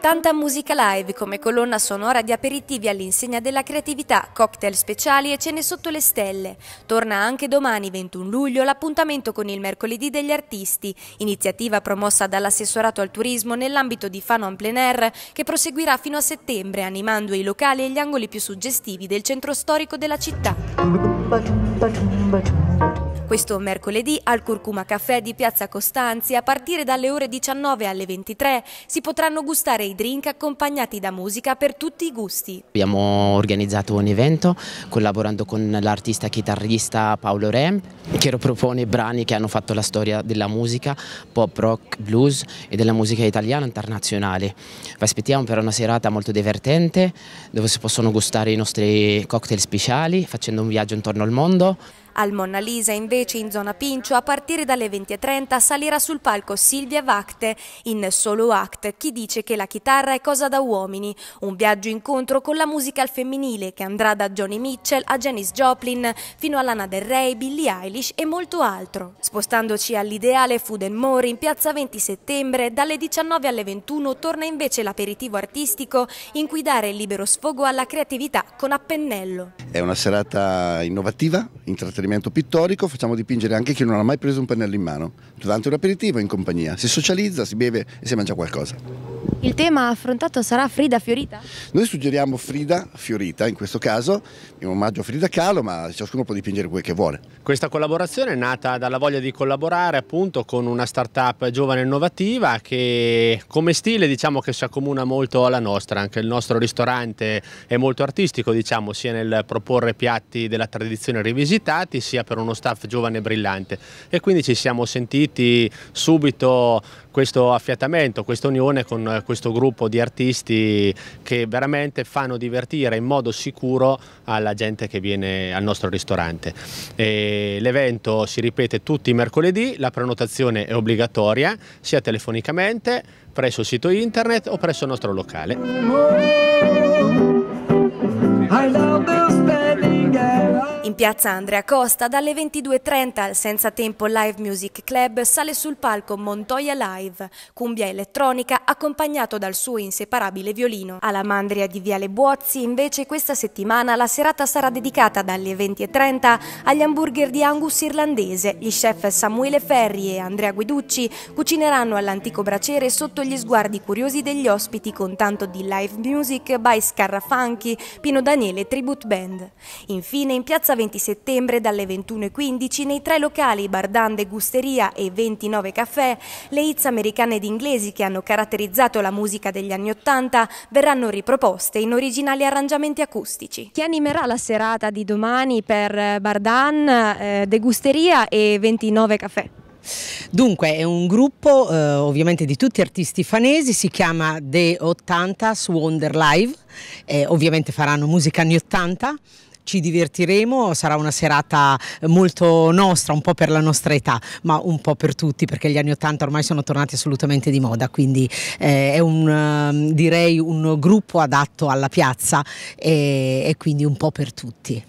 Tanta musica live come colonna sonora di aperitivi all'insegna della creatività, cocktail speciali e cene sotto le stelle. Torna anche domani 21 luglio l'appuntamento con il Mercoledì degli Artisti, iniziativa promossa dall'assessorato al turismo nell'ambito di Fano en plein air che proseguirà fino a settembre animando i locali e gli angoli più suggestivi del centro storico della città. Questo mercoledì al Curcuma Caffè di Piazza Costanzi, a partire dalle ore 19 alle 23, si potranno gustare i drink accompagnati da musica per tutti i gusti. Abbiamo organizzato un evento collaborando con l'artista chitarrista Paolo Rem, che propone brani che hanno fatto la storia della musica, pop, rock, blues e della musica italiana internazionale. Vi aspettiamo per una serata molto divertente, dove si possono gustare i nostri cocktail speciali, facendo un viaggio intorno al mondo. Al Mona Lisa invece in zona Pincio a partire dalle 20.30 salirà sul palco Silvia Vacte in Solo Act chi dice che la chitarra è cosa da uomini, un viaggio incontro con la musica al femminile che andrà da Johnny Mitchell a Janis Joplin fino a Lana Del Rey, Billie Eilish e molto altro. Spostandoci all'ideale Food and More in piazza 20 settembre dalle 19 alle 21 torna invece l'aperitivo artistico in cui dare libero sfogo alla creatività con appennello. È una serata innovativa, intrattenente esperimento pittorico, facciamo dipingere anche chi non ha mai preso un pennello in mano, durante un aperitivo in compagnia, si socializza, si beve e si mangia qualcosa. Il tema affrontato sarà Frida Fiorita? Noi suggeriamo Frida Fiorita in questo caso, in omaggio a Frida Kahlo, ma ciascuno può dipingere quel che vuole. Questa collaborazione è nata dalla voglia di collaborare appunto con una start-up giovane e innovativa che come stile diciamo che si accomuna molto alla nostra, anche il nostro ristorante è molto artistico diciamo, sia nel proporre piatti della tradizione rivisitati sia per uno staff giovane e brillante e quindi ci siamo sentiti subito questo affiatamento, questa unione con questo questo gruppo di artisti che veramente fanno divertire in modo sicuro alla gente che viene al nostro ristorante. L'evento si ripete tutti i mercoledì, la prenotazione è obbligatoria sia telefonicamente presso il sito internet o presso il nostro locale. I love the in piazza Andrea Costa dalle 22.30 al Senza Tempo Live Music Club sale sul palco Montoya Live, cumbia elettronica accompagnato dal suo inseparabile violino. Alla Mandria di Viale Buozzi invece questa settimana la serata sarà dedicata dalle 20.30 agli hamburger di Angus irlandese. Gli chef Samuele Ferri e Andrea Guiducci cucineranno all'antico braciere sotto gli sguardi curiosi degli ospiti con tanto di live music by Scarrafunky, Pino Daniele Tribute Band. Infine in piazza giornata 20 settembre dalle 21.15 nei tre locali Bardande, Gusteria e 29 Caffè, le hits americane ed inglesi che hanno caratterizzato la musica degli anni Ottanta verranno riproposte in originali arrangiamenti acustici. Chi animerà la serata di domani per eh, Bardan, eh, De Gusteria e 29 Caffè? Dunque è un gruppo eh, ovviamente di tutti artisti fanesi, si chiama The 80s Wonder Live, eh, ovviamente faranno musica anni 80 ci divertiremo, sarà una serata molto nostra, un po' per la nostra età, ma un po' per tutti perché gli anni Ottanta ormai sono tornati assolutamente di moda, quindi eh, è un, ehm, direi un gruppo adatto alla piazza e, e quindi un po' per tutti.